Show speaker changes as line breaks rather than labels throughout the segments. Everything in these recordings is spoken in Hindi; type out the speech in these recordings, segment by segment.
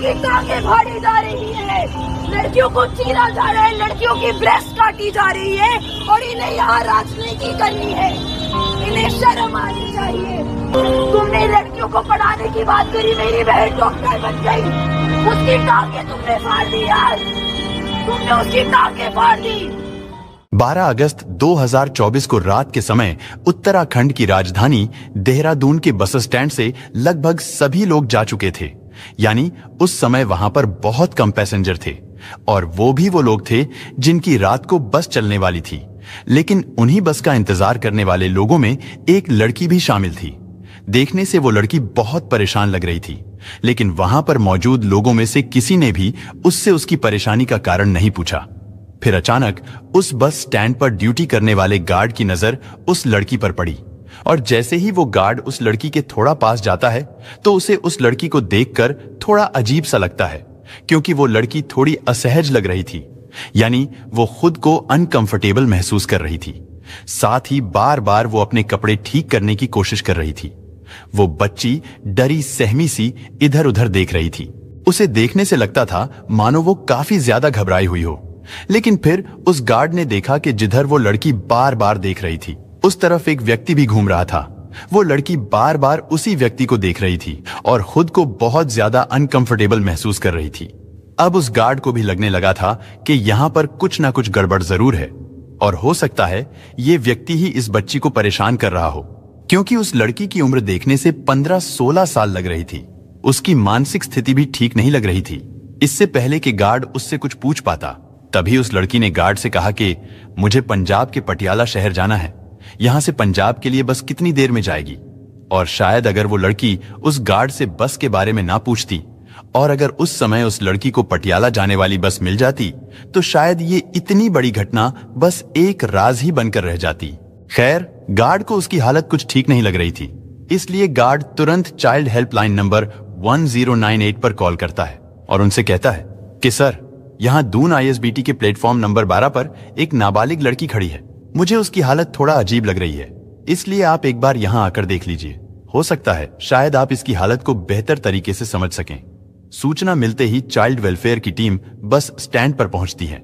की टांगे भाड़ी जा रही है लड़कियों को चीरा जा रहा है लड़कियों की ब्रेस्ट काटी जा रही है और इन्हें यहाँ राजनीति करनी है इन्हें शर्म आनी चाहिए
तुमने लड़कियों को पढ़ाने की बात करी मेरी बहन डॉक्टर बन गई उसकी टांगे तुमने फाड़ दी यार तुमने उसकी टांगे फाड़ दी 12 अगस्त 2024 को रात के समय उत्तराखंड की राजधानी देहरादून के बस स्टैंड से लगभग सभी लोग जा चुके थे यानी उस समय वहां पर बहुत कम पैसेंजर थे और वो भी वो लोग थे जिनकी रात को बस चलने वाली थी लेकिन उन्हीं बस का इंतजार करने वाले लोगों में एक लड़की भी शामिल थी देखने से वो लड़की बहुत परेशान लग रही थी लेकिन वहां पर मौजूद लोगों में से किसी ने भी उससे उसकी परेशानी का कारण नहीं पूछा फिर अचानक उस बस स्टैंड पर ड्यूटी करने वाले गार्ड की नजर उस लड़की पर पड़ी और जैसे ही वो गार्ड उस लड़की के थोड़ा पास जाता है तो उसे उस लड़की को देखकर थोड़ा अजीब सा लगता है क्योंकि वो लड़की थोड़ी असहज लग रही थी यानी वो खुद को अनकंफर्टेबल महसूस कर रही थी साथ ही बार बार वो अपने कपड़े ठीक करने की कोशिश कर रही थी वो बच्ची डरी सहमी सी इधर उधर देख रही थी उसे देखने से लगता था मानो वो काफी ज्यादा घबराई हुई हो लेकिन फिर उस गार्ड ने देखा कि जिधर वो लड़की बार बार देख रही थी उस तरफ एक व्यक्ति भी घूम रहा था वो लड़की बार बार उसी व्यक्ति को देख रही थी और खुद को बहुत ज्यादा अनकंफर्टेबल महसूस कर रही थी अब उस गार्ड को भी लगने लगा था कि यहां पर कुछ ना कुछ गड़बड़ जरूर है और हो सकता है ये व्यक्ति ही इस बच्ची को परेशान कर रहा हो क्योंकि उस लड़की की उम्र देखने से 15-16 साल लग रही थी उसकी मानसिक स्थिति भी ठीक नहीं लग रही थी इससे पहले कि गार्ड उससे कुछ पूछ पाता तभी उस लड़की ने गार्ड से कहा कि मुझे पंजाब के पटियाला शहर जाना है यहां से पंजाब के लिए बस कितनी देर में जाएगी और शायद अगर वो लड़की उस गार्ड से बस के बारे में ना पूछती और अगर उस समय उस लड़की को पटियाला जाने वाली बस मिल जाती तो शायद ये इतनी बड़ी घटना बस एक राज ही बनकर रह जाती खैर गार्ड को उसकी हालत कुछ ठीक नहीं लग रही थी इसलिए गार्ड तुरंत चाइल्ड हेल्पलाइन नंबर 1098 पर कॉल करता है और उनसे कहता है कि सर यहाँ दून आईएसबीटी के प्लेटफॉर्म नंबर 12 पर एक नाबालिग लड़की खड़ी है मुझे उसकी हालत थोड़ा अजीब लग रही है इसलिए आप एक बार यहाँ आकर देख लीजिए हो सकता है शायद आप इसकी हालत को बेहतर तरीके से समझ सकें सूचना मिलते ही चाइल्ड वेलफेयर की टीम बस स्टैंड पर पहुंचती है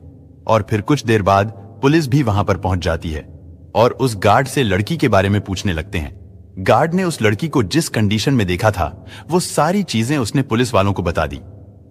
और फिर कुछ देर बाद पुलिस भी वहां पर पहुंच जाती है और उस गार्ड से लड़की के बारे में पूछने लगते हैं गार्ड ने उस लड़की को जिस कंडीशन में देखा था वो सारी चीजें उसने पुलिस वालों को बता दी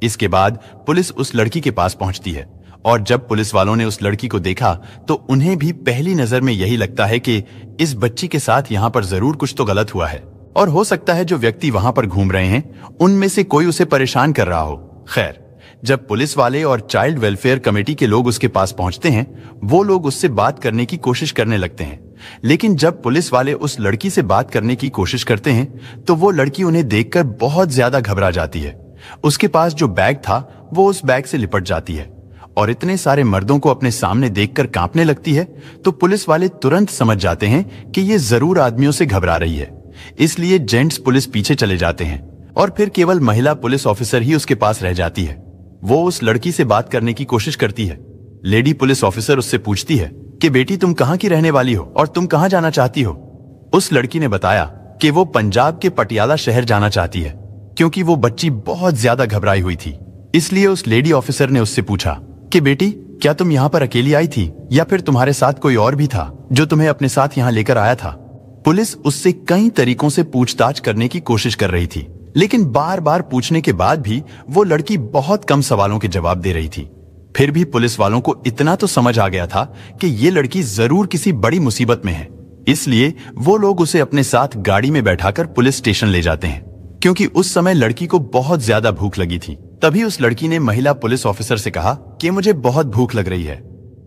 इसके बाद पुलिस उस लड़की के पास पहुंचती है और जब पुलिस वालों ने उस लड़की को देखा तो उन्हें भी पहली नजर में यही लगता है कि इस बच्ची के साथ यहाँ पर जरूर कुछ तो गलत हुआ है और हो सकता है जो व्यक्ति वहां पर घूम रहे हैं उनमें से कोई उसे परेशान कर रहा हो खैर जब पुलिस वाले और चाइल्ड वेलफेयर कमेटी के लोग उसके पास पहुंचते हैं वो लोग उससे बात करने की कोशिश करने लगते हैं लेकिन जब पुलिस वाले उस लड़की से बात करने की कोशिश करते हैं तो वो लड़की उन्हें देखकर बहुत ज्यादा घबरा जाती है उसके पास जो बैग था वो उस बैग से लिपट जाती है और इतने सारे मर्दों को अपने सामने देखकर कांपने लगती है तो पुलिस वाले तुरंत समझ जाते हैं कि ये जरूर आदमियों से घबरा रही है इसलिए जेंट्स पुलिस पीछे चले जाते हैं और फिर केवल महिला पुलिस ऑफिसर ही उसके पास रह जाती है वो उस लड़की से बात करने की कोशिश करती है लेडी पुलिस ऑफिसर उससे पूछती है कि बेटी तुम कहाँ की रहने वाली हो और तुम कहाँ जाना चाहती हो उस लड़की ने बताया कि वो पंजाब के पटियाला शहर जाना चाहती है क्योंकि वो बच्ची बहुत ज्यादा घबराई हुई थी इसलिए उस लेडी ऑफिसर ने उससे पूछा कि बेटी क्या तुम यहाँ पर अकेली आई थी या फिर तुम्हारे साथ कोई और भी था जो तुम्हें अपने साथ यहाँ लेकर आया था पुलिस उससे कई तरीकों से पूछताछ करने की कोशिश कर रही थी लेकिन बार बार पूछने के बाद भी वो लड़की बहुत कम सवालों के जवाब दे रही थी फिर भी पुलिस वालों को इतना तो समझ आ गया था कि ये लड़की जरूर किसी बड़ी मुसीबत में है इसलिए वो लोग उसे अपने साथ गाड़ी में बैठाकर पुलिस स्टेशन ले जाते हैं क्योंकि उस समय लड़की को बहुत ज्यादा भूख लगी थी तभी उस लड़की ने महिला पुलिस ऑफिसर से कहा कि मुझे बहुत भूख लग रही है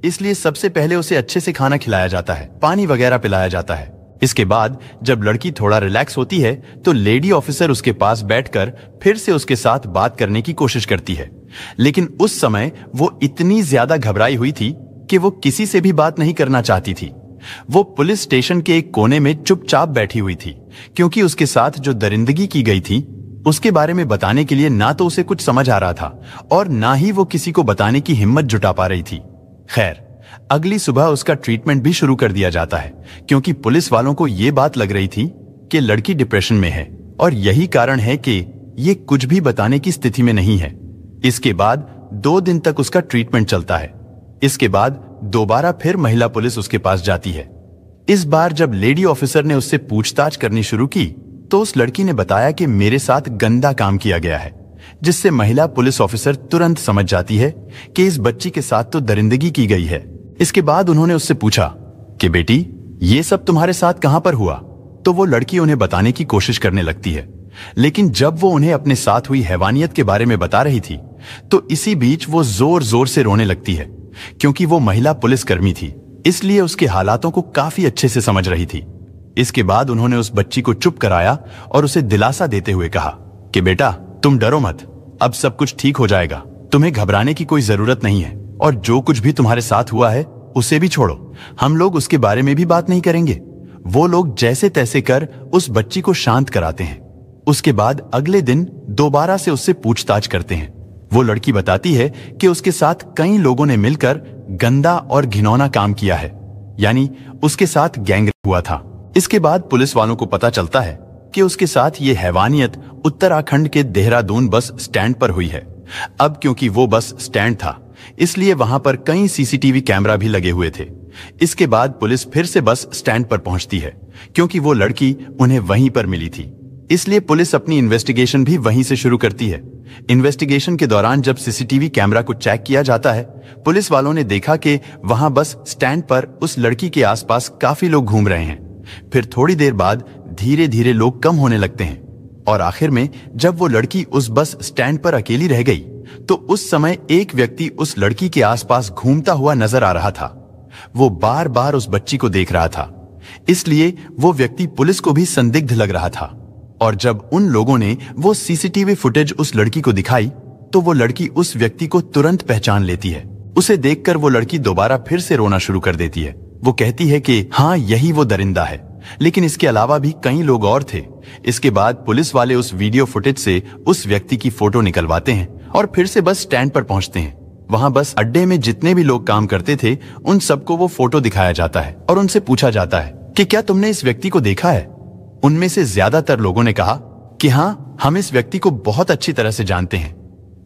इसलिए सबसे पहले उसे अच्छे से खाना खिलाया जाता है पानी वगैरह पिलाया जाता है इसके बाद जब लड़की थोड़ा रिलैक्स होती है तो लेडी ऑफिसर उसके पास बैठकर फिर से उसके साथ बात करने की कोशिश करती है लेकिन उस समय वो इतनी ज्यादा घबराई हुई थी कि वो किसी से भी बात नहीं करना चाहती थी वो पुलिस स्टेशन के एक कोने में चुपचाप बैठी हुई थी क्योंकि उसके साथ जो दरिंदगी की गई थी उसके बारे में बताने के लिए ना तो उसे कुछ समझ आ रहा था और ना ही वो किसी को बताने की हिम्मत जुटा पा रही थी खैर अगली सुबह उसका ट्रीटमेंट भी शुरू कर दिया जाता है क्योंकि पुलिस वालों को ये बात लग रही थी कि लड़की डिप्रेशन में है और यही कारण है कि ये कुछ भी बताने की स्थिति में नहीं है इसके बाद दो दिन तक उसका ट्रीटमेंट चलता है इसके बाद दोबारा फिर महिला पुलिस उसके पास जाती है इस बार जब लेडी ऑफिसर ने उससे पूछताछ करनी शुरू की तो उस लड़की ने बताया कि मेरे साथ गंदा काम किया गया है जिससे महिला पुलिस ऑफिसर तुरंत समझ जाती है कि इस बच्ची के साथ तो दरिंदगी की गई है इसके बाद उन्होंने उससे पूछा कि बेटी ये सब तुम्हारे साथ कहां पर हुआ तो वो लड़की उन्हें बताने की कोशिश करने लगती है लेकिन जब वो उन्हें अपने साथ हुई हैवानियत के बारे में बता रही थी तो इसी बीच वो जोर जोर से रोने लगती है क्योंकि वो महिला पुलिसकर्मी थी इसलिए उसके हालातों को काफी अच्छे से समझ रही थी इसके बाद उन्होंने उस बच्ची को चुप कराया और उसे दिलासा देते हुए कहा कि बेटा तुम डरो मत अब सब कुछ ठीक हो जाएगा तुम्हें घबराने की कोई जरूरत नहीं है और जो कुछ भी तुम्हारे साथ हुआ है उसे भी छोड़ो हम लोग उसके बारे में भी बात नहीं करेंगे वो लोग जैसे तैसे कर उस बच्ची को शांत कराते हैं उसके बाद अगले दिन दोबारा से उससे पूछताछ करते हैं वो लड़की बताती है कि उसके साथ कई लोगों ने मिलकर गंदा और घिनौना काम किया है यानी उसके साथ गैंग हुआ था इसके बाद पुलिस वालों को पता चलता है कि उसके साथ ये हैवानियत उत्तराखंड के देहरादून बस स्टैंड पर हुई है अब क्योंकि वो बस स्टैंड था इसलिए वहां पर कई सीसीटीवी कैमरा भी लगे हुए थे इसके बाद पुलिस फिर से बस स्टैंड पर पहुंचती है क्योंकि वो लड़की उन्हें वहीं पर मिली थी इसलिए पुलिस अपनी इन्वेस्टिगेशन भी वहीं से शुरू करती है इन्वेस्टिगेशन के दौरान जब सीसीटीवी कैमरा को चेक किया जाता है पुलिस वालों ने देखा कि वहां बस स्टैंड पर उस लड़की के आसपास काफी लोग घूम रहे हैं फिर थोड़ी देर बाद धीरे धीरे लोग कम होने लगते हैं और आखिर में जब वो लड़की उस बस स्टैंड पर अकेली रह गई तो उस समय एक व्यक्ति उस लड़की के आसपास घूमता हुआ नजर आ रहा था वो बार बार उस बच्ची को देख रहा था इसलिए वो व्यक्ति पुलिस को भी संदिग्ध लग रहा था और जब उन लोगों ने वो सीसीटीवी फुटेज उस लड़की को दिखाई तो वो लड़की उस व्यक्ति को तुरंत पहचान लेती है उसे देखकर वो लड़की दोबारा फिर से रोना शुरू कर देती है वो कहती है कि हाँ यही वो दरिंदा है लेकिन इसके अलावा भी कई लोग और थे इसके बाद पुलिस वाले उस वीडियो फुटेज से उस व्यक्ति की फोटो निकलवाते हैं और फिर से बस स्टैंड पर पहुंचते हैं वहां बस अड्डे में जितने भी लोग काम करते थे उन सबको वो फोटो दिखाया जाता है और उनसे पूछा जाता है कि क्या तुमने इस व्यक्ति को देखा है उनमें से ज्यादातर लोगों ने कहा कि हाँ हम इस व्यक्ति को बहुत अच्छी तरह से जानते हैं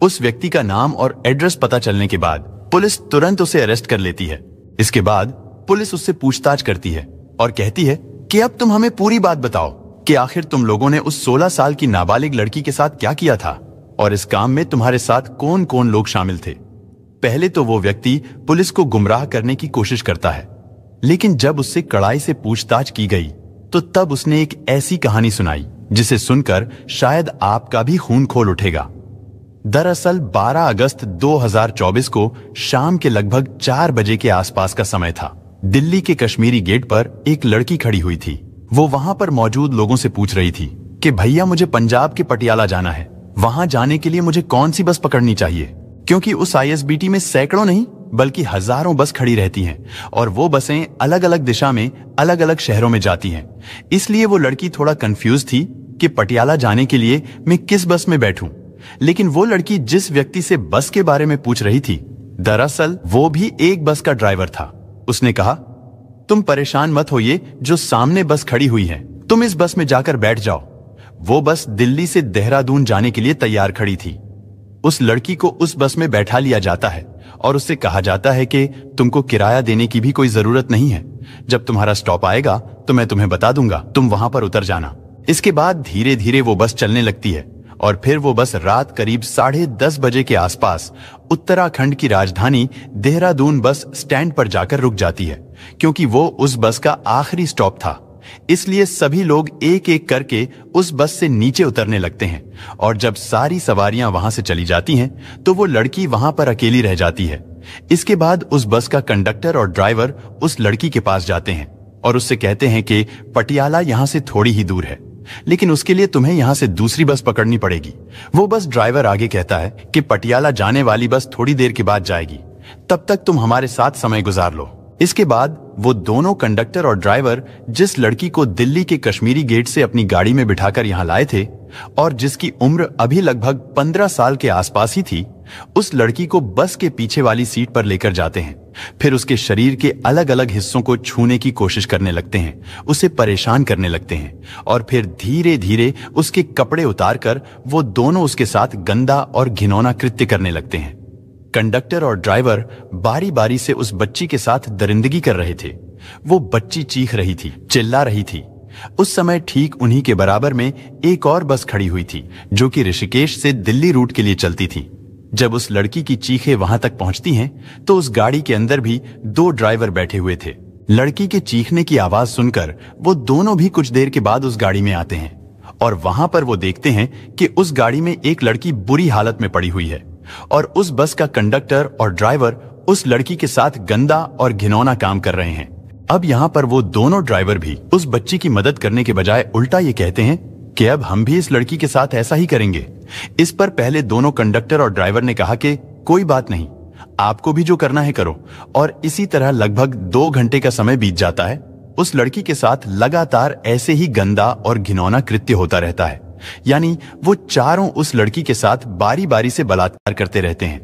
उस व्यक्ति का नाम और एड्रेस पता चलने के बाद पुलिस तुरंत उसे अरेस्ट कर लेती है इसके बाद पुलिस उससे पूछताछ करती है और कहती है कि अब तुम हमें पूरी बात बताओ कि आखिर तुम लोगों ने उस 16 साल की नाबालिग लड़की के साथ क्या किया था और इस काम में तुम्हारे साथ कौन कौन लोग शामिल थे पहले तो वो व्यक्ति पुलिस को गुमराह करने की कोशिश करता है लेकिन जब उससे कड़ाई से पूछताछ की गई तो तब उसने एक ऐसी कहानी सुनाई जिसे सुनकर शायद आपका भी खून खोल उठेगा दरअसल 12 अगस्त 2024 को शाम के लगभग 4 बजे के आसपास का समय था दिल्ली के कश्मीरी गेट पर एक लड़की खड़ी हुई थी वो वहां पर मौजूद लोगों से पूछ रही थी कि भैया मुझे पंजाब के पटियाला जाना है वहां जाने के लिए मुझे कौन सी बस पकड़नी चाहिए क्योंकि उस आई में सैकड़ों नहीं बल्कि हजारों बस खड़ी रहती हैं और वो बसें अलग अलग दिशा में अलग अलग शहरों में जाती हैं इसलिए वो लड़की थोड़ा कंफ्यूज थी कि पटियाला जाने के लिए मैं किस बस में बैठूं लेकिन वो लड़की जिस व्यक्ति से बस के बारे में पूछ रही थी दरअसल वो भी एक बस का ड्राइवर था उसने कहा तुम परेशान मत होइए जो सामने बस खड़ी हुई है तुम इस बस में जाकर बैठ जाओ वो बस दिल्ली से देहरादून जाने के लिए तैयार खड़ी थी उस लड़की को उस बस में बैठा लिया जाता है और उससे कहा जाता है कि तुमको किराया देने की भी कोई जरूरत नहीं है जब तुम्हारा स्टॉप आएगा तो मैं तुम्हें बता दूंगा तुम वहां पर उतर जाना इसके बाद धीरे धीरे वो बस चलने लगती है और फिर वो बस रात करीब साढ़े दस बजे के आसपास उत्तराखंड की राजधानी देहरादून बस स्टैंड पर जाकर रुक जाती है क्योंकि वो उस बस का आखिरी स्टॉप था इसलिए सभी लोग एक एक करके उस बस से नीचे उतरने लगते हैं और जब सारी सवारियां वहां से चली जाती हैं तो वो लड़की वहां पर अकेली रह जाती है इसके बाद उस बस का कंडक्टर और ड्राइवर उस लड़की के पास जाते हैं और उससे कहते हैं कि पटियाला यहां से थोड़ी ही दूर है लेकिन उसके लिए तुम्हें यहाँ से दूसरी बस पकड़नी पड़ेगी वो बस ड्राइवर आगे कहता है कि पटियाला जाने वाली बस थोड़ी देर के बाद जाएगी तब तक तुम हमारे साथ समय गुजार लो इसके बाद वो दोनों कंडक्टर और ड्राइवर जिस लड़की को दिल्ली के कश्मीरी गेट से अपनी गाड़ी में बिठाकर यहाँ लाए थे और जिसकी उम्र अभी लगभग पंद्रह साल के आसपास ही थी उस लड़की को बस के पीछे वाली सीट पर लेकर जाते हैं फिर उसके शरीर के अलग अलग हिस्सों को छूने की कोशिश करने लगते हैं उसे परेशान करने लगते हैं और फिर धीरे धीरे उसके कपड़े उतारकर वो दोनों उसके साथ गंदा और घिनौना कृत्य करने लगते हैं कंडक्टर और ड्राइवर बारी बारी से उस बच्ची के साथ दरिंदगी कर रहे थे वो बच्ची चीख रही थी चिल्ला रही थी उस समय ठीक उन्हीं के बराबर में एक और बस खड़ी हुई थी जो कि ऋषिकेश से दिल्ली रूट के लिए चलती थी जब उस लड़की की चीखें वहां तक पहुंचती हैं तो उस गाड़ी के अंदर भी दो ड्राइवर बैठे हुए थे लड़की के चीखने की आवाज सुनकर वो दोनों भी कुछ देर के बाद उस गाड़ी में आते हैं और वहां पर वो देखते हैं कि उस गाड़ी में एक लड़की बुरी हालत में पड़ी हुई है और उस बस का कंडक्टर और ड्राइवर उस लड़की के साथ गंदा और घिनौना काम कर रहे हैं अब यहाँ पर वो दोनों ड्राइवर भी उस बच्ची की मदद करने के बजाय उल्टा ये कहते हैं कि अब हम भी इस लड़की के साथ ऐसा ही करेंगे इस पर पहले दोनों कंडक्टर और ड्राइवर ने कहा कि कोई बात नहीं आपको भी जो करना है करो और इसी तरह लगभग दो घंटे का समय बीत जाता है उस लड़की के साथ लगातार ऐसे ही गंदा और घिनौना कृत्य होता रहता है यानी वो चारों उस लड़की के साथ बारी बारी से बलात्कार करते रहते हैं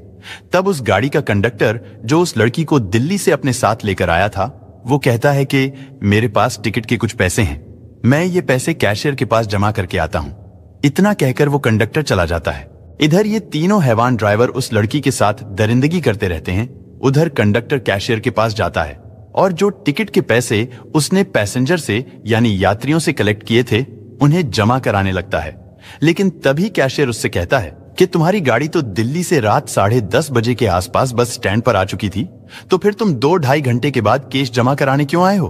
तब उस गाड़ी का कंडक्टर जो उस लड़की को दिल्ली से अपने साथ लेकर आया था वो कहता है कि मेरे पास टिकट के कुछ पैसे हैं मैं ये पैसे कैशियर के पास जमा करके आता हूँ इतना कहकर वो कंडक्टर चला जाता है इधर ये तीनों हैवान ड्राइवर उस लड़की के साथ दरिंदगी करते रहते हैं उधर कंडक्टर कैशियर के पास जाता है और जो टिकट के पैसे उसने पैसेंजर से यानी यात्रियों से कलेक्ट किए थे उन्हें जमा कराने लगता है लेकिन तभी कैशियर उससे कहता है कि तुम्हारी गाड़ी तो दिल्ली से रात साढ़े दस बजे के आसपास बस स्टैंड पर आ चुकी थी तो फिर तुम दो ढाई घंटे के बाद केश जमा कराने क्यों आए हो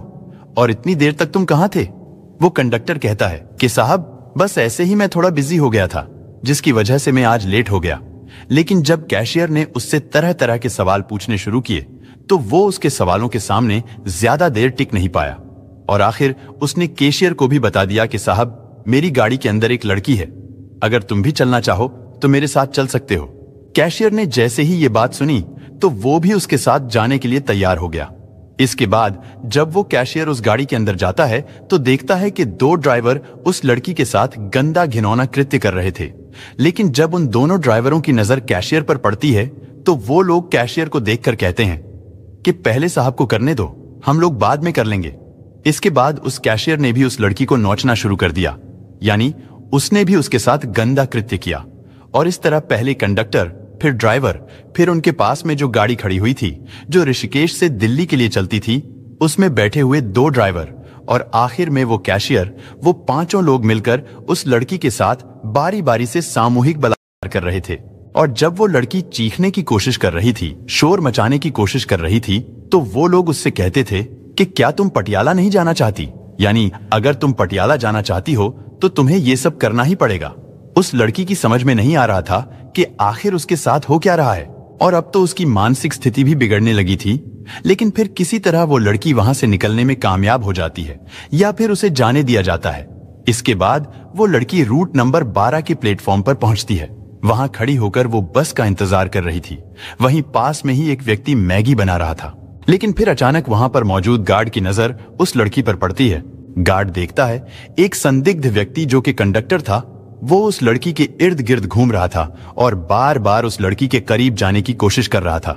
और इतनी देर तक तुम कहाँ थे वो कंडक्टर कहता है कि साहब बस ऐसे ही मैं थोड़ा बिजी हो गया था जिसकी वजह से मैं आज लेट हो गया लेकिन जब कैशियर ने उससे तरह तरह के सवाल पूछने शुरू किए तो वो उसके सवालों के सामने ज्यादा देर टिक नहीं पाया और आखिर उसने केशियर को भी बता दिया कि साहब मेरी गाड़ी के अंदर एक लड़की है अगर तुम भी चलना चाहो तो मेरे साथ चल सकते हो कैशियर ने जैसे ही ये बात सुनी तो वो भी उसके साथ जाने के लिए तैयार हो गया इसके बाद जब वो कैशियर उस गाड़ी के अंदर जाता है तो देखता है कि दो ड्राइवर उस लड़की के साथ गंदा घिनौना कृत्य कर रहे थे लेकिन जब उन दोनों ड्राइवरों की नजर कैशियर पर पड़ती है तो वो लोग कैशियर को देखकर कहते हैं कि पहले साहब को करने दो हम लोग बाद में कर लेंगे इसके बाद उस कैशियर ने भी उस लड़की को नोचना शुरू कर दिया यानी उसने भी उसके साथ गंदा कृत्य किया और इस तरह पहले कंडक्टर फिर ड्राइवर फिर उनके पास में जो गाड़ी खड़ी हुई थी जो ऋषिकेश से दिल्ली के लिए चलती थी उसमें बैठे हुए दो ड्राइवर और आखिर में वो कैशियर वो पांचों लोग मिलकर उस लड़की के साथ बारी बारी से सामूहिक बलात्कार कर रहे थे और जब वो लड़की चीखने की कोशिश कर रही थी शोर मचाने की कोशिश कर रही थी तो वो लोग उससे कहते थे कि क्या तुम पटियाला नहीं जाना चाहती यानी अगर तुम पटियाला जाना चाहती हो तो तुम्हें ये सब करना ही पड़ेगा उस लड़की की समझ में नहीं आ रहा था कि आखिर उसके साथ हो क्या रहा है और अब तो उसकी मानसिक स्थिति भी बिगड़ने लगी थी लेकिन फिर किसी तरह वो लड़की वहां से निकलने में कामयाब हो जाती है या फिर उसे जाने दिया जाता है इसके बाद वो लड़की रूट नंबर 12 के प्लेटफॉर्म पर पहुंचती है वहां खड़ी होकर वो बस का इंतजार कर रही थी वहीं पास में ही एक व्यक्ति मैगी बना रहा था लेकिन फिर अचानक वहां पर मौजूद गार्ड की नजर उस लड़की पर पड़ती है गार्ड देखता है एक संदिग्ध व्यक्ति जो कि कंडक्टर था वो उस लड़की के इर्द गिर्द घूम रहा था और बार बार उस लड़की के करीब जाने की कोशिश कर रहा था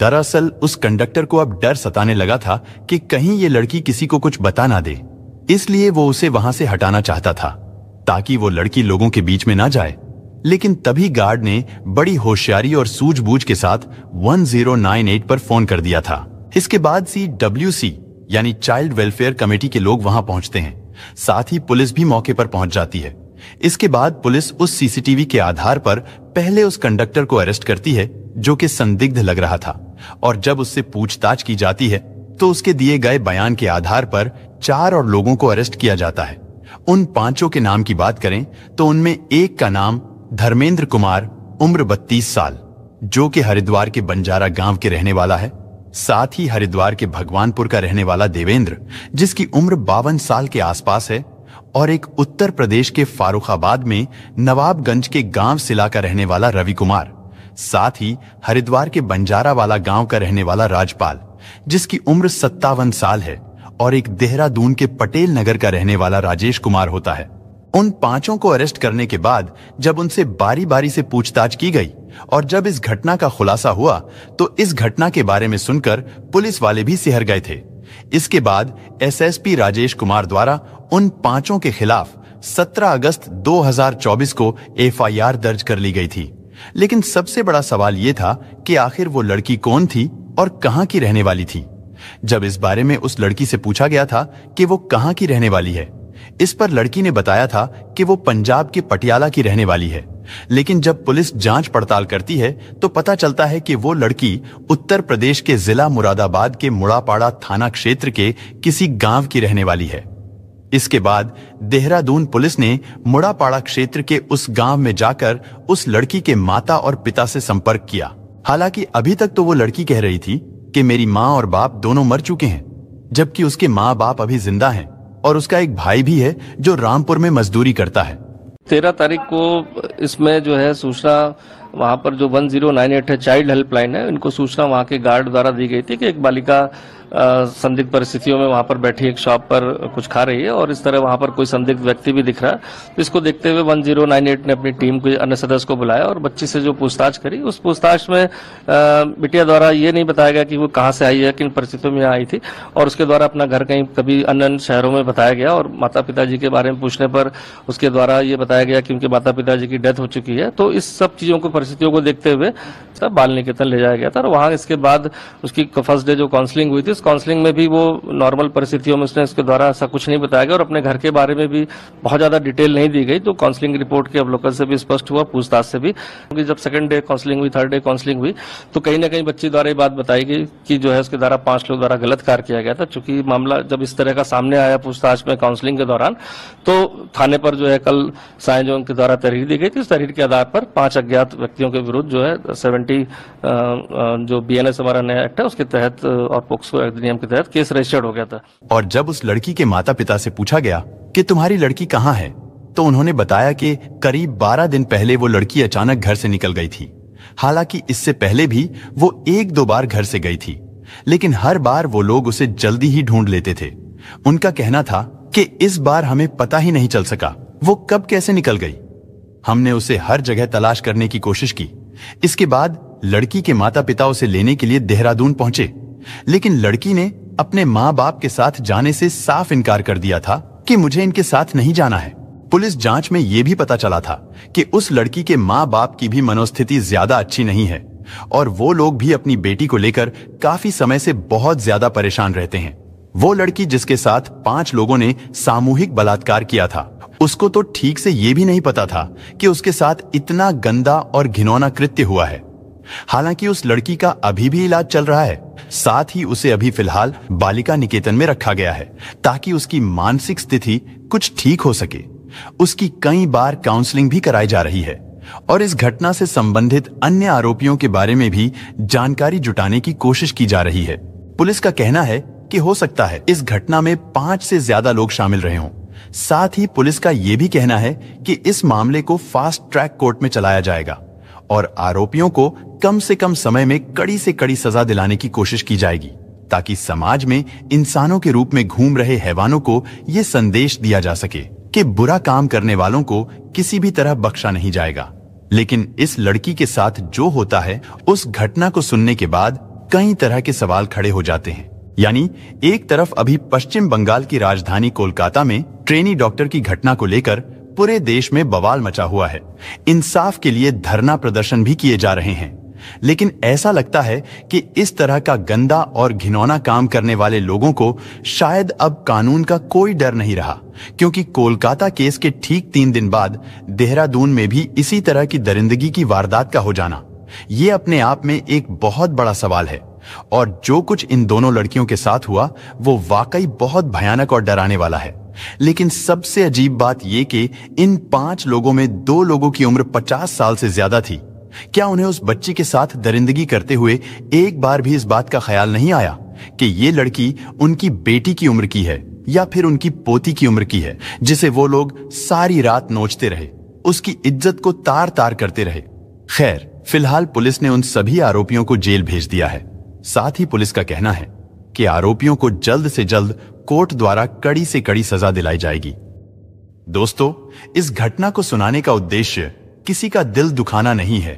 दरअसल उस कंडक्टर को अब डर सताने लगा था कि कहीं ये लड़की किसी को कुछ बता ना दे इसलिए वो उसे वहां से हटाना चाहता था ताकि वो लड़की लोगों के बीच में ना जाए लेकिन तभी गार्ड ने बड़ी होशियारी और सूझबूझ के साथ 1098 पर फोन कर दिया था इसके बाद सी डब्ल्यू सी यानी चाइल्ड वेलफेयर कमेटी के लोग वहां पहुंचते हैं साथ ही पुलिस भी मौके पर पहुंच जाती है इसके बाद पुलिस उस सीसीटीवी के आधार पर पहले उस कंडक्टर को अरेस्ट करती है जो कि संदिग्ध लग रहा था और जब उससे पूछताछ की जाती है तो उसके दिए गए बयान के आधार पर चार और लोगों को अरेस्ट किया जाता है उन पांचों के नाम की बात करें तो उनमें एक का नाम धर्मेंद्र कुमार उम्र बत्तीस साल जो कि हरिद्वार के बंजारा गांव के रहने वाला है साथ ही हरिद्वार के भगवानपुर का रहने वाला देवेंद्र जिसकी उम्र बावन साल के आसपास है और एक उत्तर प्रदेश के फारुखाबाद में नवाबगंज के गांव सिला का रहने वाला रवि कुमार साथ ही हरिद्वार के बंजारावाला गांव का रहने वाला राजपाल जिसकी उम्र सत्तावन साल है और एक देहरादून के पटेल नगर का रहने वाला राजेश कुमार होता है उन पांचों को अरेस्ट करने के बाद जब उनसे बारी बारी से पूछताछ की गई और जब इस घटना का खुलासा हुआ तो इस घटना के बारे में सुनकर पुलिस वाले भी सिहर गए थे इसके बाद एसएसपी राजेश कुमार द्वारा उन पांचों के खिलाफ 17 अगस्त 2024 को एफआईआर दर्ज कर ली गई थी लेकिन सबसे बड़ा सवाल यह था कि आखिर वो लड़की कौन थी और कहाँ की रहने वाली थी जब इस बारे में उस लड़की से पूछा गया था कि वो कहाँ की रहने वाली है इस पर लड़की ने बताया था कि वो पंजाब के पटियाला की रहने वाली है लेकिन जब पुलिस जांच पड़ताल करती है तो पता चलता है कि वो लड़की उत्तर प्रदेश के जिला मुरादाबाद के मुड़ापाड़ा थाना क्षेत्र के किसी गांव की रहने वाली है इसके बाद देहरादून पुलिस ने मुड़ापाड़ा क्षेत्र के उस गांव में जाकर उस लड़की के माता और पिता से संपर्क किया हालांकि अभी तक तो वो लड़की कह रही थी कि मेरी माँ और बाप दोनों मर चुके हैं जबकि उसके माँ बाप अभी जिंदा हैं और उसका एक भाई भी है जो रामपुर में मजदूरी करता है
तेरह तारीख को इसमें जो है सूचना वहाँ पर जो 1098 है चाइल्ड हेल्पलाइन है इनको सूचना वहाँ के गार्ड द्वारा दी गई थी कि एक बालिका संदिग्ध परिस्थितियों में वहाँ पर बैठी एक शॉप पर कुछ खा रही है और इस तरह वहाँ पर कोई संदिग्ध व्यक्ति भी दिख रहा है तो इसको देखते हुए 1098 ने अपनी टीम के अन्य सदस्य को बुलाया और बच्ची से जो पूछताछ करी उस पूछताछ में बिटिया द्वारा ये नहीं बताया गया कि वो कहाँ से आई है किन परिस्थितियों में आई थी और उसके द्वारा अपना घर कहीं कभी अन्य अन्य शहरों में बताया गया और माता पिताजी के बारे में पूछने पर उसके द्वारा ये बताया गया कि उनके माता पिताजी की डेथ हो चुकी है तो इस सब चीज़ों को परिस्थितियों को देखते हुए सब बाल निकेतन ले जाया गया था और वहाँ इसके बाद उसकी फर्स्ट डे जो काउंसलिंग हुई थी उस काउंसलिंग में भी वो नॉर्मल परिस्थितियों में उसने इसके द्वारा ऐसा कुछ नहीं बताया गया और अपने घर के बारे में भी बहुत ज़्यादा डिटेल नहीं दी गई तो काउंसलिंग रिपोर्ट के अवलोकन से भी स्पष्ट हुआ पूछताछ से भी क्योंकि जब सेकंड डे काउंसलिंग हुई थर्ड डे काउंसलिंग हुई तो कहीं ना कहीं बच्चे द्वारा ये बात बताई गई कि जो है उसके द्वारा पांच लोग द्वारा गलत कार्य किया गया था चूंकि मामला जब इस तरह का सामने आया पूछताछ में काउंसलिंग के दौरान तो थाने पर जो है कल साय जो उनके द्वारा तहरीर दी गई थी उस तहरीर के आधार पर पांच अज्ञात व्यक्तियों के विरुद्ध जो है सेवेंटी जो बीएनएस हमारा नया एक्ट है उसके तहत और पोक्सो अधिनियम के तहत केस रजिस्टर्ड हो गया था
और जब उस लड़की के माता पिता से पूछा गया कि तुम्हारी लड़की कहाँ है तो उन्होंने बताया कि करीब 12 दिन पहले वो लड़की अचानक घर से निकल गई थी हालांकि इससे पहले भी वो एक दो बार घर से गई थी लेकिन हर बार वो लोग उसे जल्दी ही ढूंढ लेते थे उनका कहना था कि इस बार हमें पता ही नहीं चल सका वो कब कैसे निकल गई हमने उसे हर जगह तलाश करने की कोशिश की इसके बाद लड़की के माता पिता उसे लेने के लिए देहरादून पहुंचे लेकिन लड़की ने अपने माँ बाप के साथ जाने से साफ इनकार कर दिया था कि मुझे इनके साथ नहीं जाना है पुलिस जांच में यह भी पता चला था कि उस लड़की के माँ बाप की भी मनोस्थिति ज्यादा अच्छी नहीं है और वो लोग भी अपनी बेटी को लेकर काफी समय से बहुत ज्यादा परेशान रहते हैं वो लड़की जिसके साथ पांच लोगों ने सामूहिक बलात्कार किया था उसको तो ठीक से यह भी नहीं पता था कि उसके साथ इतना गंदा और घिनौना कृत्य हुआ है हालांकि उस लड़की का अभी भी इलाज चल रहा है साथ ही उसे अभी फिलहाल बालिका निकेतन में रखा गया है ताकि उसकी मानसिक स्थिति कुछ ठीक हो सके उसकी कई बार काउंसलिंग भी कराई जा रही है और इस घटना से संबंधित अन्य आरोपियों के बारे में भी जानकारी जुटाने की कोशिश की जा रही है पुलिस का कहना है कि हो सकता है इस घटना में पांच से ज्यादा लोग शामिल रहे हों साथ ही पुलिस का यह भी कहना है कि इस मामले को फास्ट ट्रैक कोर्ट में चलाया जाएगा और आरोपियों को कम से कम समय में कड़ी से कड़ी सजा दिलाने की कोशिश की जाएगी ताकि समाज में इंसानों के रूप में घूम रहे हैवानों को ये संदेश दिया जा सके कि बुरा काम करने वालों को किसी भी तरह बख्शा नहीं जाएगा लेकिन इस लड़की के साथ जो होता है उस घटना को सुनने के बाद कई तरह के सवाल खड़े हो जाते हैं यानी एक तरफ अभी पश्चिम बंगाल की राजधानी कोलकाता में ट्रेनी डॉक्टर की घटना को लेकर पूरे देश में बवाल मचा हुआ है इंसाफ के लिए धरना प्रदर्शन भी किए जा रहे हैं लेकिन ऐसा लगता है कि इस तरह का गंदा और घिनौना काम करने वाले लोगों को शायद अब कानून का कोई डर नहीं रहा क्योंकि कोलकाता केस के ठीक तीन दिन बाद देहरादून में भी इसी तरह की दरिंदगी की वारदात का हो जाना ये अपने आप में एक बहुत बड़ा सवाल है और जो कुछ इन दोनों लड़कियों के साथ हुआ वो वाकई बहुत भयानक और डराने वाला है लेकिन सबसे अजीब बात यह कि इन पांच लोगों में दो लोगों की उम्र 50 साल से ज्यादा थी क्या उन्हें उस बच्ची के साथ दरिंदगी करते हुए एक बार भी इस बात का ख्याल नहीं आया कि ये लड़की उनकी बेटी की उम्र की है या फिर उनकी पोती की उम्र की है जिसे वो लोग सारी रात नोचते रहे उसकी इज्जत को तार तार करते रहे खैर फिलहाल पुलिस ने उन सभी आरोपियों को जेल भेज दिया है साथ ही पुलिस का कहना है कि आरोपियों को जल्द से जल्द कोर्ट द्वारा कड़ी से कड़ी सजा दिलाई जाएगी दोस्तों इस घटना को सुनाने का उद्देश्य किसी का दिल दुखाना नहीं है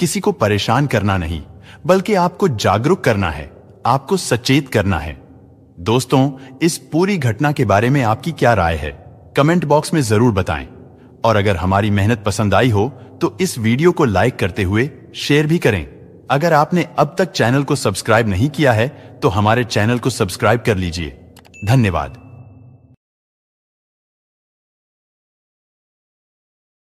किसी को परेशान करना नहीं बल्कि आपको जागरूक करना है आपको सचेत करना है दोस्तों इस पूरी घटना के बारे में आपकी क्या राय है कमेंट बॉक्स में जरूर बताएं और अगर हमारी मेहनत पसंद आई हो तो इस वीडियो को लाइक करते हुए शेयर भी करें अगर आपने अब तक चैनल को सब्सक्राइब नहीं किया है तो हमारे चैनल को सब्सक्राइब कर लीजिए धन्यवाद